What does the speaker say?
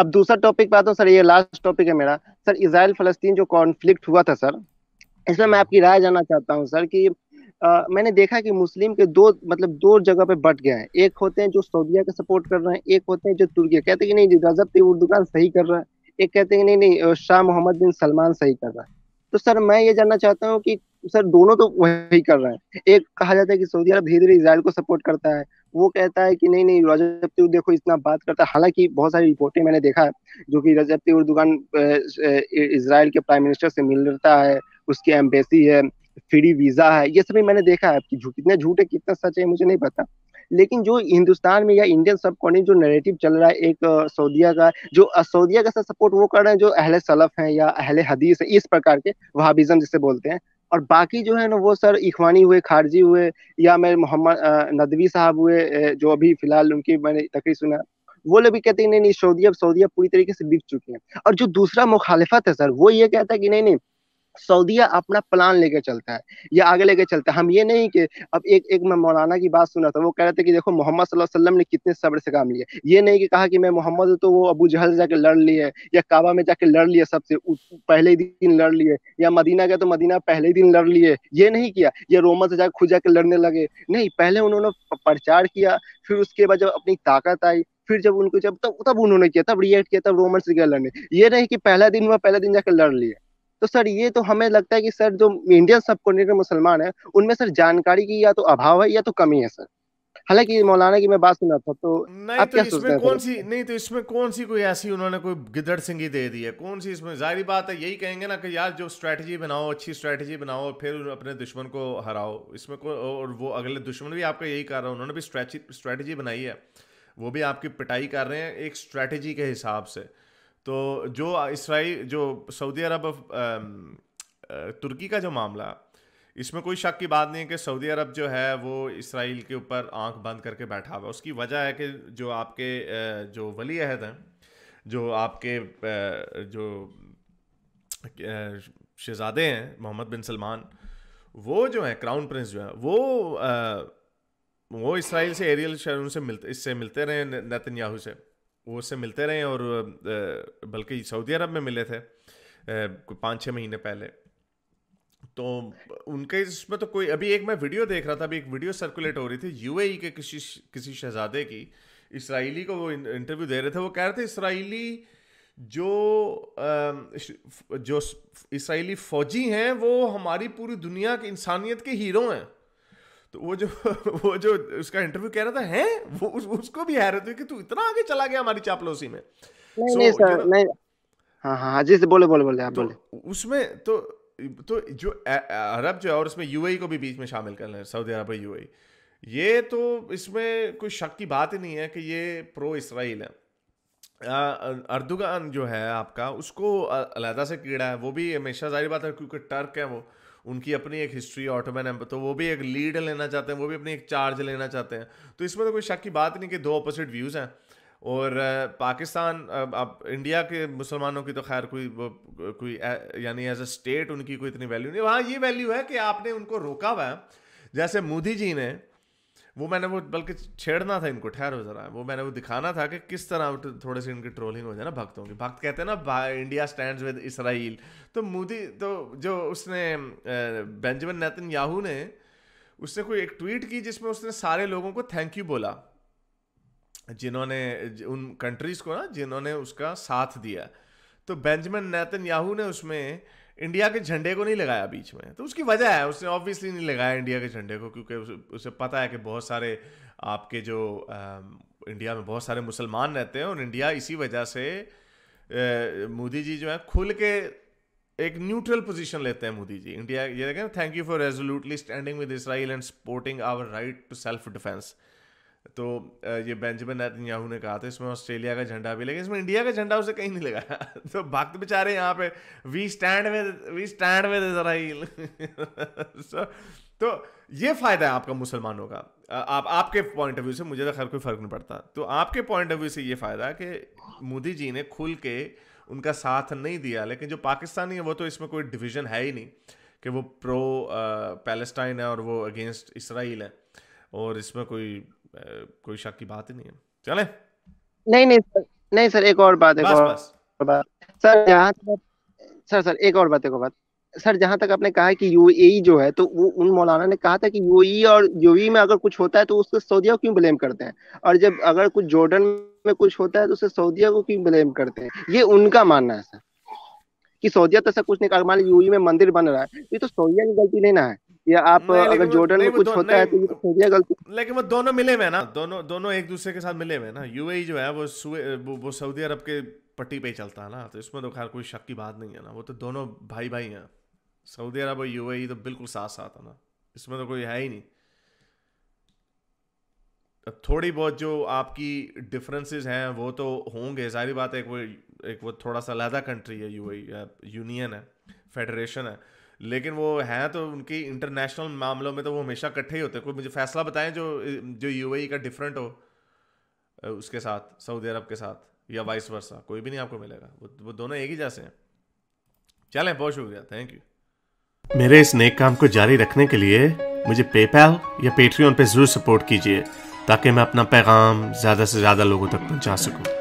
अब दूसरा टॉपिक पे आता हूँ सर ये लास्ट टॉपिक है मेरा सर इसराइल फलस्तीन जो कॉन्फ्लिक्ट हुआ था सर इसमें मैं आपकी राय जानना चाहता हूँ सर कि आ, मैंने देखा कि मुस्लिम के दो मतलब दो जगह पे बट गए हैं एक होते हैं जो सऊदीया का सपोर्ट कर रहे हैं एक होते हैं जो तुर्की कहते हैं कि नहीं रजब तैयब दुकान सही कर रहा है एक कहते हैं कि नहीं नहीं शाह मोहम्मद बिन सलमान सही कर रहा है तो सर मैं ये जानना चाहता हूँ कि सर दोनों तो वही कर रहे हैं एक कहा जाता है कि सऊदी अरब धीरे धीरे इसराइल को सपोर्ट करता है वो कहता है कि नहीं नहीं रजब त्यूर देखो इतना बात करता है हालांकि बहुत सारी रिपोर्टें मैंने देखा है जो कि रजब त्यूर दुकान इसराइल के प्राइम मिनिस्टर से मिल रहा है उसकी एम्बेसी है फ्री वीजा है ये सभी मैंने देखा है झूठ कितना झूठ है कितना सच है मुझे नहीं पता लेकिन जो हिंदुस्तान में या इंडियन सब कॉन्टिनेंट जो नैरेटिव चल रहा है एक सऊदिया का जो सऊदिया का सपोर्ट वो कर रहे हैं जो अहले सलफ हैं या अहले हदीस है इस प्रकार के वहाबीजम जिसे बोलते हैं और बाकी जो है ना वो सर इखवानी हुए खारजी हुए या मेरे मोहम्मद नदवी साहब हुए जो अभी फिलहाल उनकी मैंने तकरीर सुना वो लोग भी कहते हैं नहीं नहीं सऊदी अब सऊदी पूरी तरीके से बिक चुके हैं और जो दूसरा मुखालफत है सर वो ये कहता है कि नहीं नहीं सऊदिया अपना प्लान लेके चलता है या आगे लेके चलता है हम ये नहीं कि अब एक एक मैं मौलाना की बात सुना था वो कह रहे थे कि देखो मोहम्मद वसल्लम ने कितने सब्र से काम लिया ये नहीं कि कहा कि मैं मोहम्मद तो वो अबू जहल से जाके लड़ लिए या काबा में जाके लड़ लिए सबसे पहले ही दिन लड़ लिए या मदीना गए तो मदीना पहले ही दिन लड़ लिए ये नहीं किया या रोमा से जाके खुद जाके लड़ने लगे नहीं पहले उन्होंने प्रचार किया फिर उसके बाद जब अपनी ताकत आई फिर जब उनको जब तब तब उन्होंने किया तब रिएक्ट किया तब रोमन से गए लड़ने ये नहीं कि पहला दिन हुआ पहला दिन जाकर लड़ लिया तो सर ये तो हमें लगता है कि सर जो इंडियन सब कॉन्टिनेंट मुसलमान है उनमें सर जानकारी की या तो अभाव है या तो कमी है सर हालांकि मौलाना की मैं बात सुना था तो नहीं तो इसमें कौन सी नहीं तो इसमें कौन सी कोई ऐसी उन्होंने कोई गिदड़ सिंगी दे दी है कौन सी इसमें जाहिर बात है यही कहेंगे ना कि यार जो स्ट्रेटजी बनाओ अच्छी स्ट्रेटजी बनाओ फिर अपने दुश्मन को हराओ इसमें को और वो अगले दुश्मन भी आपका यही कर रहा है उन्होंने भी स्ट्रेटजी बनाई है वो भी आपकी पिटाई कर रहे हैं एक स्ट्रेटजी के हिसाब से तो जो इसराइल जो सऊदी अरब तुर्की का जो मामला इसमें कोई शक की बात नहीं है कि सऊदी अरब जो है वो इसराइल के ऊपर आंख बंद करके बैठा हुआ है उसकी वजह है कि जो आपके जो वली अहद हैं जो आपके जो शहजादे हैं मोहम्मद बिन सलमान वो जो है क्राउन प्रिंस जो है वो वो इसराइल से एरियल शहरों से मिलते इससे मिलते रहे नतन्याहू से वो उससे मिलते रहे और बल्कि सऊदी अरब में मिले थे कोई पाँच छः महीने पहले तो उनके इसमें तो कोई अभी एक मैं वीडियो देख रहा था अभी एक वीडियो सर्कुलेट हो रही थी यूएई के किसी किसी शहजादे की इसराइली को वो इंटरव्यू दे रहे थे वो कह रहे थे इसराइली जो जो इसराइली फौजी हैं वो हमारी पूरी दुनिया के इंसानियत के हीरो हैं तो वो जो वो जो उसका इंटरव्यू कह रहा था है वो उस, उसको भी हैरत हुई कि तू इतना आगे चला गया हमारी चापलोसी में नहीं so, नहीं सर नहीं हाँ हाँ, हाँ जी बोले बोले बोले आप तो बोले उसमें तो तो जो अरब जो है और उसमें यूएई e को भी बीच में शामिल कर लें सऊदी अरब और यूएई e। ये तो इसमें कोई शक की बात ही नहीं है कि ये प्रो इसराइल है अर्दुगान जो है आपका उसको अलहदा से कीड़ा है वो भी हमेशा जाहिर बात है क्योंकि टर्क है वो उनकी अपनी एक हिस्ट्री ऑटोमैन एम्पर तो वो भी एक लीड लेना चाहते हैं वो भी अपनी एक चार्ज लेना चाहते हैं तो इसमें तो कोई शक की बात नहीं कि दो अपोजिट व्यूज़ हैं और पाकिस्तान अब इंडिया के मुसलमानों की तो खैर कोई कोई यानी एज ए स्टेट उनकी कोई इतनी वैल्यू नहीं वहाँ ये वैल्यू है कि आपने उनको रोका हुआ है जैसे मोदी जी ने वो मैंने वो बल्कि छेड़ना था इनको ठहरो जरा वो मैंने वो दिखाना था कि किस तरह थोड़े से इनकी ट्रोलिंग हो जाए ना भक्तों की भक्त कहते हैं ना इंडिया स्टैंड विद इसराइल तो मोदी तो जो उसने बेंजामिन नैतन याहू ने उसने कोई एक ट्वीट की जिसमें उसने सारे लोगों को थैंक यू बोला जिन्होंने उन कंट्रीज़ को ना जिन्होंने उसका साथ दिया तो बेंजामिन नैतन याहू ने उसमें इंडिया के झंडे को नहीं लगाया बीच में तो उसकी वजह है उसने ऑब्वियसली नहीं लगाया इंडिया के झंडे को क्योंकि उसे पता है कि बहुत सारे आपके जो इंडिया में बहुत सारे मुसलमान रहते हैं और इंडिया इसी वजह से मोदी जी जो है खुल के एक न्यूट्रल पोजीशन लेते हैं मोदी जी इंडिया ये देखें thank you for resolutely standing with Israel and supporting our right to self defence तो ये बेंजामिन नेतन्याहू ने कहा था इसमें ऑस्ट्रेलिया का झंडा भी लगा इसमें इंडिया का झंडा उसे कहीं नहीं लगा तो भक्त बेचारे यहाँ पे वी स्टैंड में वी स्टैंड में इसराइल तो ये फायदा है आपका मुसलमानों का आप आपके पॉइंट ऑफ व्यू से मुझे तो खैर कोई फर्क नहीं पड़ता तो आपके पॉइंट ऑफ व्यू से ये फायदा कि मोदी जी ने खुल के उनका साथ नहीं दिया लेकिन जो पाकिस्तानी है वो तो इसमें कोई डिविजन है ही नहीं कि वो प्रो पैलेस्टाइन है और वो अगेंस्ट इसराइल है और इसमें कोई कोई शक की बात ही नहीं है चले नहीं नहीं सर नहीं सर एक और बात एक बस, और बस। बात सर यहाँ तक सर सर एक और बात एक और बात सर जहाँ तक आपने कहा कि यूएई e जो है तो वो उन मौलाना ने कहा था कि यूएई e और यूएई e में अगर कुछ होता है तो उसको सऊदीया क्यों ब्लेम करते हैं और जब अगर कुछ जॉर्डन में कुछ होता है तो उसे सऊदीया को क्यों ब्लेम करते हैं ये उनका मानना है सर कि सऊदीया तो ऐसा कुछ नहीं कहा मान यूएई में मंदिर बन रहा है तो ये तो सऊदीया की गलती नहीं ना है या आप अगर जॉर्डन में कुछ होता है तो ये तो खैरिया लेकिन वो दोनों मिले हुए ना दोनों दोनों एक दूसरे के साथ मिले हुए ना यूएई e जो है वो वो सऊदी अरब के पट्टी पे ही चलता है ना तो इसमें तो खैर कोई शक की बात नहीं है ना वो तो दोनों भाई भाई हैं सऊदी अरब और यूएई e तो बिल्कुल साथ साथ है ना इसमें तो कोई है ही नहीं अब थोड़ी बहुत जो आपकी डिफरेंसेस हैं वो तो होंगे सारी बात है एक वो एक वो थोड़ा सा लहदा कंट्री है यूएई e, यूनियन है फेडरेशन है लेकिन वो हैं तो उनकी इंटरनेशनल मामलों में तो वो हमेशा इकट्ठे ही होते हैं कोई मुझे फैसला बताएं जो जो यू e का डिफरेंट हो उसके साथ सऊदी अरब के साथ या वाइस वर्सा कोई भी नहीं आपको मिलेगा वो वो दोनों एक ही जैसे हैं चलें बहुत शुक्रिया थैंक यू मेरे इस नेक काम को जारी रखने के लिए मुझे पेपैल या पेट्रियन पे ज़रूर सपोर्ट कीजिए ताकि मैं अपना पैगाम ज़्यादा से ज़्यादा लोगों तक पहुँचा सकूँ